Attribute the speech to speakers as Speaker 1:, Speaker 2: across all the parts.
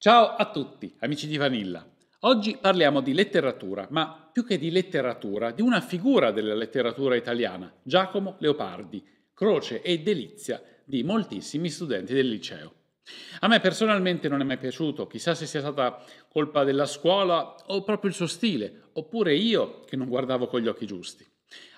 Speaker 1: Ciao a tutti, amici di Vanilla. Oggi parliamo di letteratura, ma più che di letteratura, di una figura della letteratura italiana, Giacomo Leopardi, croce e delizia di moltissimi studenti del liceo. A me personalmente non è mai piaciuto, chissà se sia stata colpa della scuola o proprio il suo stile, oppure io che non guardavo con gli occhi giusti.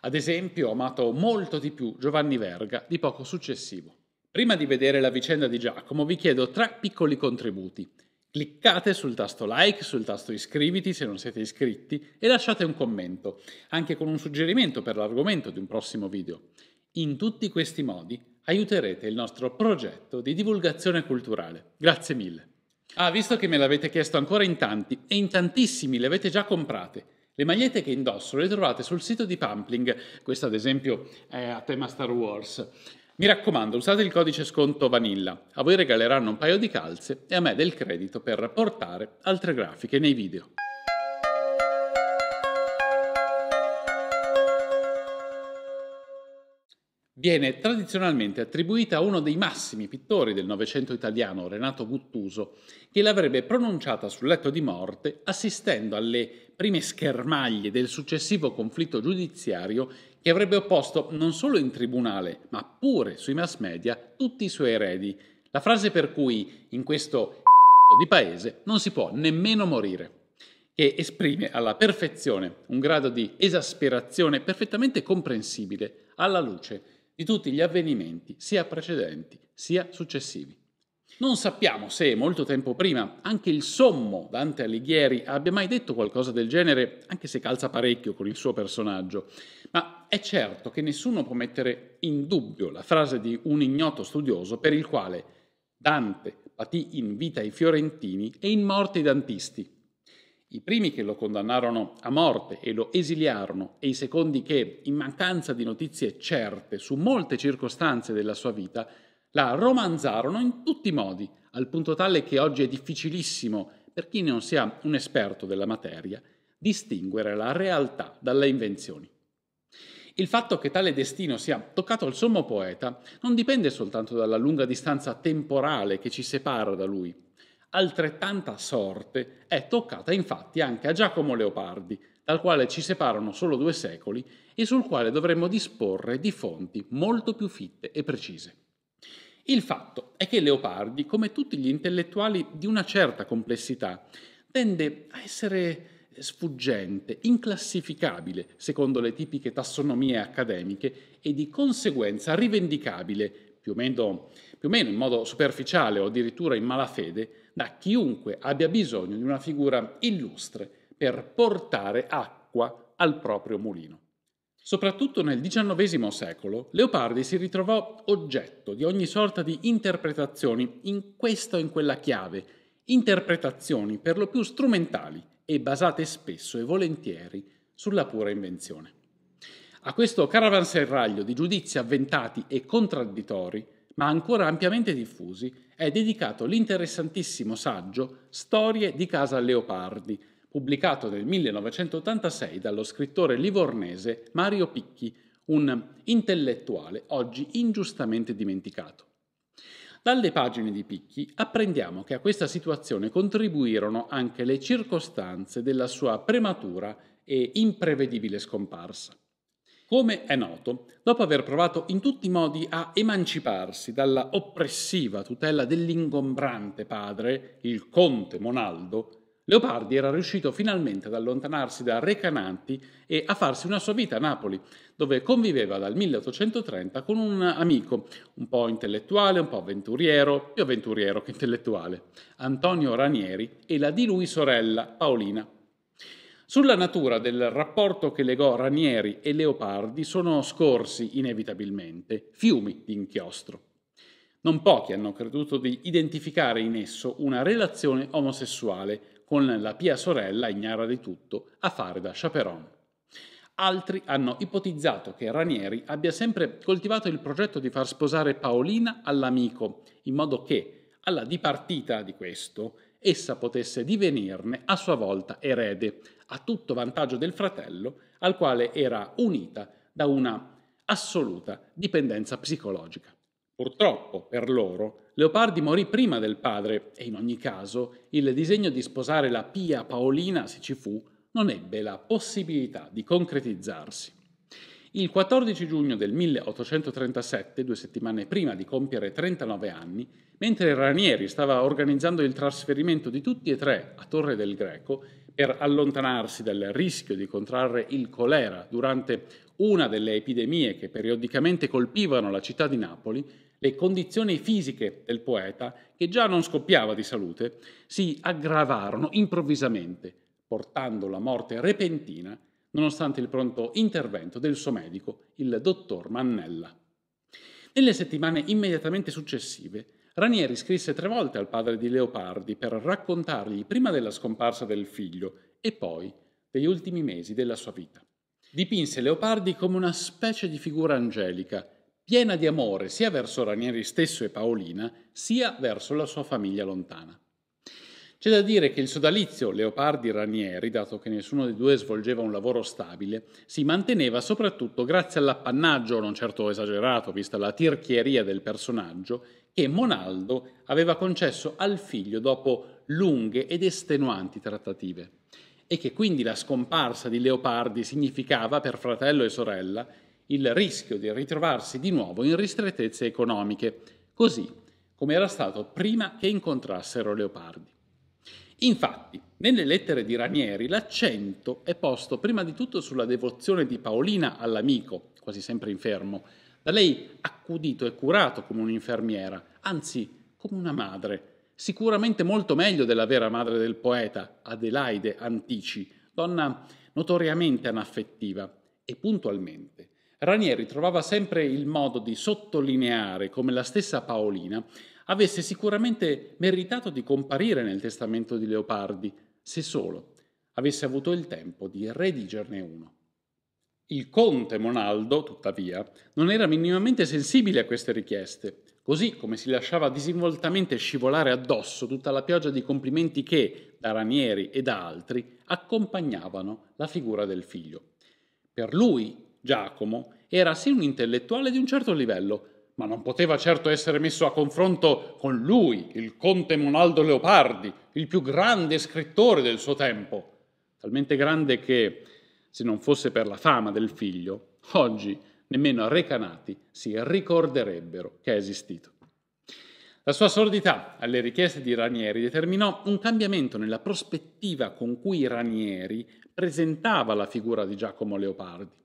Speaker 1: Ad esempio, ho amato molto di più Giovanni Verga, di poco successivo. Prima di vedere la vicenda di Giacomo vi chiedo tre piccoli contributi. Cliccate sul tasto like, sul tasto iscriviti se non siete iscritti e lasciate un commento, anche con un suggerimento per l'argomento di un prossimo video. In tutti questi modi aiuterete il nostro progetto di divulgazione culturale. Grazie mille. Ah, visto che me l'avete chiesto ancora in tanti e in tantissimi le avete già comprate, le magliette che indosso le trovate sul sito di Pampling, questa ad esempio è a tema Star Wars, mi raccomando, usate il codice sconto Vanilla, a voi regaleranno un paio di calze e a me del credito per portare altre grafiche nei video. viene tradizionalmente attribuita a uno dei massimi pittori del Novecento italiano, Renato Guttuso, che l'avrebbe pronunciata sul letto di morte assistendo alle prime schermaglie del successivo conflitto giudiziario che avrebbe opposto non solo in tribunale, ma pure sui mass media tutti i suoi eredi. La frase per cui in questo di paese non si può nemmeno morire che esprime alla perfezione un grado di esasperazione perfettamente comprensibile alla luce di tutti gli avvenimenti, sia precedenti sia successivi. Non sappiamo se, molto tempo prima, anche il sommo Dante Alighieri abbia mai detto qualcosa del genere, anche se calza parecchio con il suo personaggio, ma è certo che nessuno può mettere in dubbio la frase di un ignoto studioso per il quale Dante patì in vita i fiorentini e in morte i dantisti, i primi che lo condannarono a morte e lo esiliarono e i secondi che, in mancanza di notizie certe su molte circostanze della sua vita, la romanzarono in tutti i modi, al punto tale che oggi è difficilissimo, per chi non sia un esperto della materia, distinguere la realtà dalle invenzioni. Il fatto che tale destino sia toccato al sommo poeta non dipende soltanto dalla lunga distanza temporale che ci separa da lui, Altrettanta sorte è toccata infatti anche a Giacomo Leopardi, dal quale ci separano solo due secoli e sul quale dovremmo disporre di fonti molto più fitte e precise. Il fatto è che Leopardi, come tutti gli intellettuali di una certa complessità, tende a essere sfuggente, inclassificabile secondo le tipiche tassonomie accademiche e di conseguenza rivendicabile, più o, meno, più o meno in modo superficiale o addirittura in malafede, da chiunque abbia bisogno di una figura illustre per portare acqua al proprio mulino. Soprattutto nel XIX secolo, Leopardi si ritrovò oggetto di ogni sorta di interpretazioni in questa o in quella chiave, interpretazioni per lo più strumentali e basate spesso e volentieri sulla pura invenzione. A questo caravanserraglio di giudizi avventati e contradditori ma ancora ampiamente diffusi, è dedicato l'interessantissimo saggio Storie di casa Leopardi, pubblicato nel 1986 dallo scrittore livornese Mario Picchi, un intellettuale oggi ingiustamente dimenticato. Dalle pagine di Picchi apprendiamo che a questa situazione contribuirono anche le circostanze della sua prematura e imprevedibile scomparsa. Come è noto, dopo aver provato in tutti i modi a emanciparsi dalla oppressiva tutela dell'ingombrante padre, il conte Monaldo, Leopardi era riuscito finalmente ad allontanarsi da Re Cananti e a farsi una sua vita a Napoli, dove conviveva dal 1830 con un amico, un po' intellettuale, un po' avventuriero, più avventuriero che intellettuale, Antonio Ranieri e la di lui sorella Paolina sulla natura del rapporto che legò Ranieri e Leopardi sono scorsi inevitabilmente fiumi di inchiostro. Non pochi hanno creduto di identificare in esso una relazione omosessuale con la pia sorella, ignara di tutto, a fare da chaperon. Altri hanno ipotizzato che Ranieri abbia sempre coltivato il progetto di far sposare Paolina all'amico, in modo che, alla dipartita di questo, essa potesse divenirne a sua volta erede, a tutto vantaggio del fratello, al quale era unita da una assoluta dipendenza psicologica. Purtroppo per loro, Leopardi morì prima del padre e in ogni caso il disegno di sposare la pia Paolina, se ci fu, non ebbe la possibilità di concretizzarsi. Il 14 giugno del 1837, due settimane prima di compiere 39 anni, mentre Ranieri stava organizzando il trasferimento di tutti e tre a Torre del Greco, per allontanarsi dal rischio di contrarre il colera durante una delle epidemie che periodicamente colpivano la città di Napoli, le condizioni fisiche del poeta, che già non scoppiava di salute, si aggravarono improvvisamente, portando la morte repentina nonostante il pronto intervento del suo medico, il dottor Mannella. Nelle settimane immediatamente successive Ranieri scrisse tre volte al padre di Leopardi per raccontargli prima della scomparsa del figlio e poi degli ultimi mesi della sua vita. Dipinse Leopardi come una specie di figura angelica, piena di amore sia verso Ranieri stesso e Paolina, sia verso la sua famiglia lontana. C'è da dire che il sodalizio Leopardi-Ranieri, dato che nessuno dei due svolgeva un lavoro stabile, si manteneva soprattutto grazie all'appannaggio, non certo esagerato vista la tirchieria del personaggio, che Monaldo aveva concesso al figlio dopo lunghe ed estenuanti trattative e che quindi la scomparsa di Leopardi significava per fratello e sorella il rischio di ritrovarsi di nuovo in ristrettezze economiche, così come era stato prima che incontrassero Leopardi. Infatti, nelle lettere di Ranieri l'accento è posto prima di tutto sulla devozione di Paolina all'amico, quasi sempre infermo, da lei accudito e curato come un'infermiera, anzi come una madre, sicuramente molto meglio della vera madre del poeta, Adelaide Antici, donna notoriamente anaffettiva. E puntualmente, Ranieri trovava sempre il modo di sottolineare come la stessa Paolina avesse sicuramente meritato di comparire nel testamento di Leopardi, se solo avesse avuto il tempo di redigerne uno. Il conte Monaldo, tuttavia, non era minimamente sensibile a queste richieste, così come si lasciava disinvoltamente scivolare addosso tutta la pioggia di complimenti che, da Ranieri e da altri, accompagnavano la figura del figlio. Per lui, Giacomo, era sì un intellettuale di un certo livello, ma non poteva certo essere messo a confronto con lui, il conte Monaldo Leopardi, il più grande scrittore del suo tempo, talmente grande che se non fosse per la fama del figlio, oggi nemmeno recanati si ricorderebbero che è esistito. La sua sordità alle richieste di Ranieri determinò un cambiamento nella prospettiva con cui Ranieri presentava la figura di Giacomo Leopardi.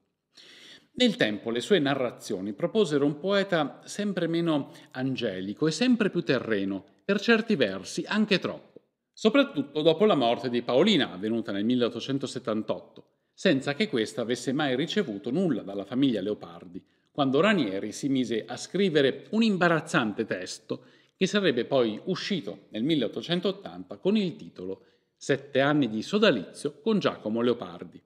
Speaker 1: Nel tempo le sue narrazioni proposero un poeta sempre meno angelico e sempre più terreno, per certi versi anche troppo, soprattutto dopo la morte di Paolina avvenuta nel 1878, senza che questa avesse mai ricevuto nulla dalla famiglia Leopardi, quando Ranieri si mise a scrivere un imbarazzante testo che sarebbe poi uscito nel 1880 con il titolo Sette anni di sodalizio con Giacomo Leopardi.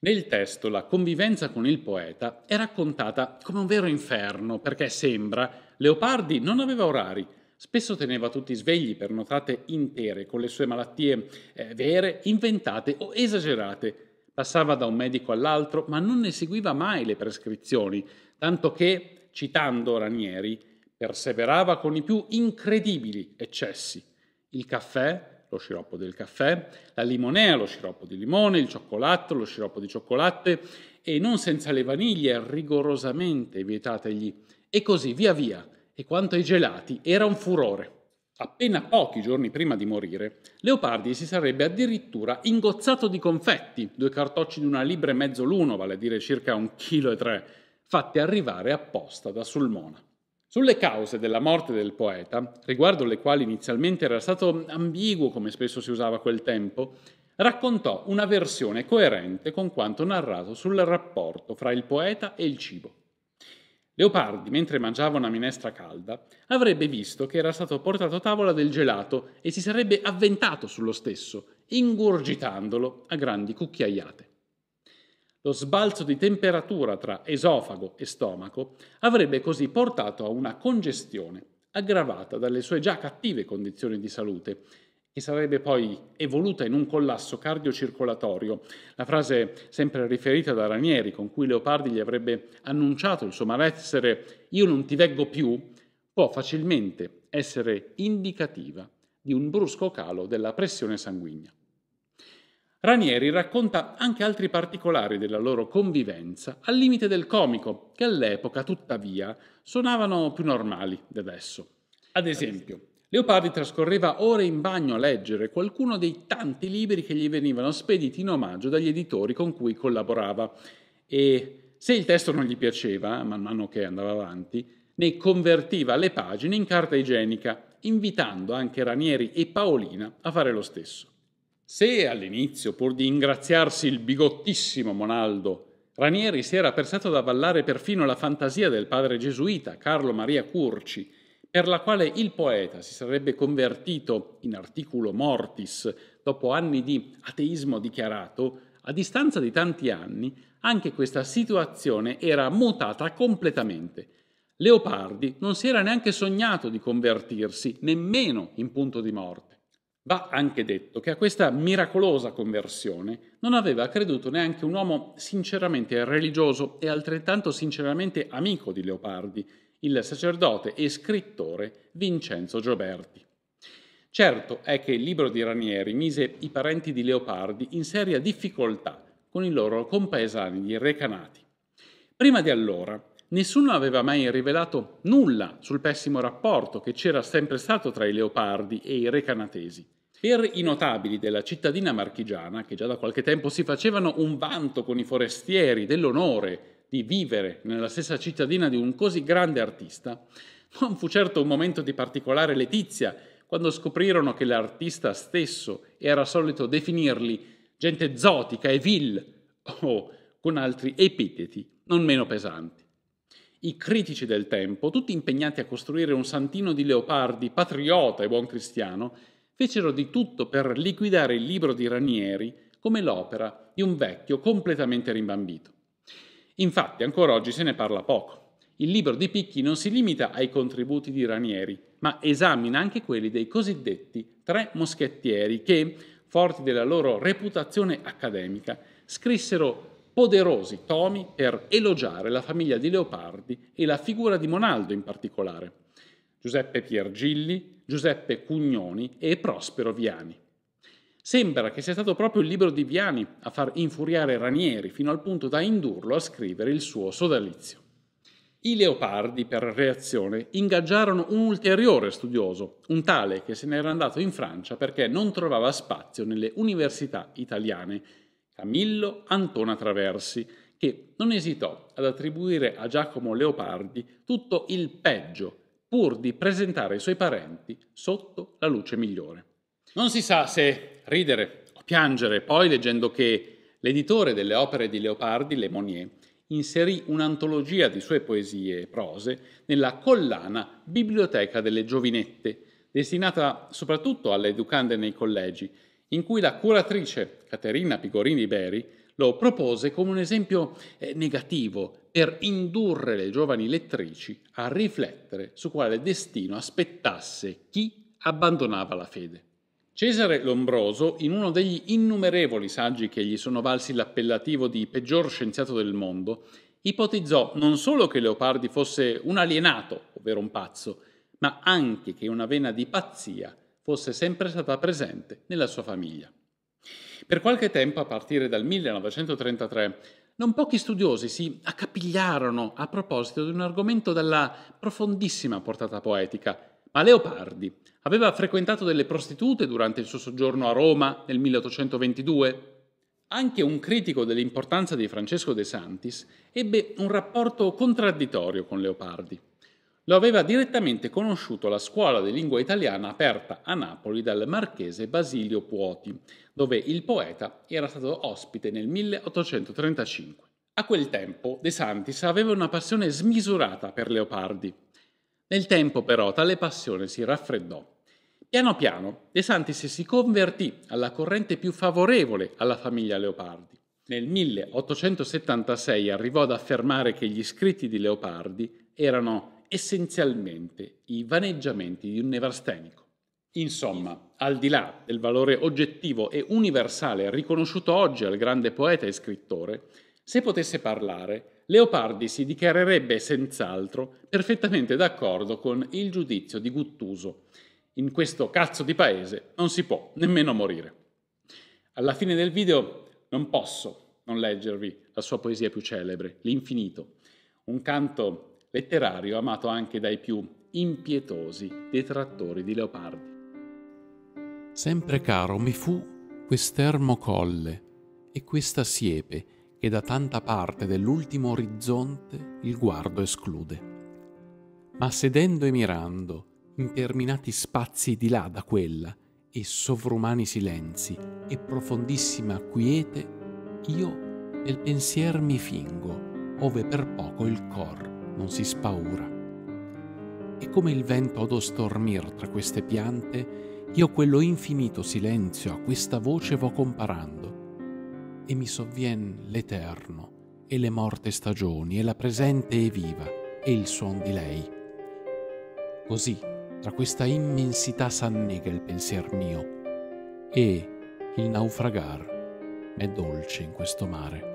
Speaker 1: Nel testo la convivenza con il poeta è raccontata come un vero inferno, perché sembra Leopardi non aveva orari, spesso teneva tutti svegli per notate intere con le sue malattie eh, vere, inventate o esagerate, Passava da un medico all'altro, ma non ne seguiva mai le prescrizioni, tanto che, citando Ranieri, perseverava con i più incredibili eccessi. Il caffè, lo sciroppo del caffè, la limonea, lo sciroppo di limone, il cioccolato, lo sciroppo di cioccolatte e non senza le vaniglie, rigorosamente vietategli. E così via via. E quanto ai gelati, era un furore appena pochi giorni prima di morire, Leopardi si sarebbe addirittura ingozzato di confetti, due cartocci di una libra e mezzo l'uno, vale a dire circa un chilo e tre, fatti arrivare apposta da Sulmona. Sulle cause della morte del poeta, riguardo le quali inizialmente era stato ambiguo come spesso si usava a quel tempo, raccontò una versione coerente con quanto narrato sul rapporto fra il poeta e il cibo. Leopardi, mentre mangiava una minestra calda, avrebbe visto che era stato portato a tavola del gelato e si sarebbe avventato sullo stesso, ingurgitandolo a grandi cucchiaiate. Lo sbalzo di temperatura tra esofago e stomaco avrebbe così portato a una congestione aggravata dalle sue già cattive condizioni di salute che sarebbe poi evoluta in un collasso cardiocircolatorio. La frase sempre riferita da Ranieri, con cui Leopardi gli avrebbe annunciato il suo malessere Io non ti veggo più, può facilmente essere indicativa di un brusco calo della pressione sanguigna. Ranieri racconta anche altri particolari della loro convivenza al limite del comico, che all'epoca tuttavia suonavano più normali di adesso. Ad esempio, Leopardi trascorreva ore in bagno a leggere qualcuno dei tanti libri che gli venivano spediti in omaggio dagli editori con cui collaborava e se il testo non gli piaceva, man mano che andava avanti, ne convertiva le pagine in carta igienica, invitando anche Ranieri e Paolina a fare lo stesso. Se all'inizio, pur di ingraziarsi il bigottissimo Monaldo, Ranieri si era pensato ad avallare perfino la fantasia del padre gesuita Carlo Maria Curci, per la quale il poeta si sarebbe convertito in articolo mortis dopo anni di ateismo dichiarato, a distanza di tanti anni anche questa situazione era mutata completamente. Leopardi non si era neanche sognato di convertirsi, nemmeno in punto di morte. Va anche detto che a questa miracolosa conversione non aveva creduto neanche un uomo sinceramente religioso e altrettanto sinceramente amico di Leopardi, il sacerdote e scrittore Vincenzo Gioberti. Certo è che il libro di Ranieri mise i parenti di Leopardi in seria difficoltà con i loro compaesani di recanati. Prima di allora, nessuno aveva mai rivelato nulla sul pessimo rapporto che c'era sempre stato tra i Leopardi e i recanatesi. Per i notabili della cittadina marchigiana, che già da qualche tempo si facevano un vanto con i forestieri dell'onore di vivere nella stessa cittadina di un così grande artista, non fu certo un momento di particolare letizia quando scoprirono che l'artista stesso era solito definirli gente zotica e vil, o con altri epiteti non meno pesanti. I critici del tempo, tutti impegnati a costruire un santino di Leopardi, patriota e buon cristiano, fecero di tutto per liquidare il libro di Ranieri come l'opera di un vecchio completamente rimbambito. Infatti ancora oggi se ne parla poco. Il libro di Picchi non si limita ai contributi di Ranieri, ma esamina anche quelli dei cosiddetti tre moschettieri che, forti della loro reputazione accademica, scrissero poderosi tomi per elogiare la famiglia di Leopardi e la figura di Monaldo in particolare. Giuseppe Piergilli, Giuseppe Cugnoni e Prospero Viani. Sembra che sia stato proprio il libro di Viani a far infuriare Ranieri fino al punto da indurlo a scrivere il suo sodalizio. I leopardi, per reazione, ingaggiarono un ulteriore studioso, un tale che se n'era andato in Francia perché non trovava spazio nelle università italiane, Camillo Antona Traversi, che non esitò ad attribuire a Giacomo Leopardi tutto il peggio, pur di presentare i suoi parenti sotto la luce migliore. Non si sa se ridere o piangere, poi leggendo che l'editore delle opere di Leopardi, Le Monnier, inserì un'antologia di sue poesie e prose nella collana Biblioteca delle Giovinette, destinata soprattutto alle educande nei collegi, in cui la curatrice Caterina Pigorini Beri lo propose come un esempio eh, negativo per indurre le giovani lettrici a riflettere su quale destino aspettasse chi abbandonava la fede. Cesare Lombroso, in uno degli innumerevoli saggi che gli sono valsi l'appellativo di peggior scienziato del mondo, ipotizzò non solo che Leopardi fosse un alienato, ovvero un pazzo, ma anche che una vena di pazzia fosse sempre stata presente nella sua famiglia. Per qualche tempo, a partire dal 1933, non pochi studiosi si accapigliarono a proposito di un argomento dalla profondissima portata poetica ma Leopardi aveva frequentato delle prostitute durante il suo soggiorno a Roma nel 1822? Anche un critico dell'importanza di Francesco De Santis ebbe un rapporto contraddittorio con Leopardi. Lo aveva direttamente conosciuto alla scuola di lingua italiana aperta a Napoli dal marchese Basilio Puoti, dove il poeta era stato ospite nel 1835. A quel tempo De Santis aveva una passione smisurata per Leopardi nel tempo però tale passione si raffreddò. Piano piano De Santis si convertì alla corrente più favorevole alla famiglia Leopardi. Nel 1876 arrivò ad affermare che gli scritti di Leopardi erano essenzialmente i vaneggiamenti di un nevrastenico. Insomma, al di là del valore oggettivo e universale riconosciuto oggi al grande poeta e scrittore, se potesse parlare, Leopardi si dichiarerebbe senz'altro perfettamente d'accordo con il giudizio di Guttuso. In questo cazzo di paese non si può nemmeno morire. Alla fine del video non posso non leggervi la sua poesia più celebre, L'infinito, un canto letterario amato anche dai più impietosi detrattori di Leopardi. Sempre caro mi fu quest'ermo colle e questa siepe e da tanta parte dell'ultimo orizzonte il guardo esclude. Ma sedendo e mirando, interminati spazi di là da quella, e sovrumani silenzi, e profondissima quiete, io nel pensier mi fingo, ove per poco il cor non si spaura. E come il vento odo stormir tra queste piante, io quello infinito silenzio a questa voce vo comparando, e mi sovvien l'Eterno, e le morte stagioni, e la presente e viva, e il suon di lei. Così, tra questa immensità s'annega il pensier mio, e il naufragar è dolce in questo mare.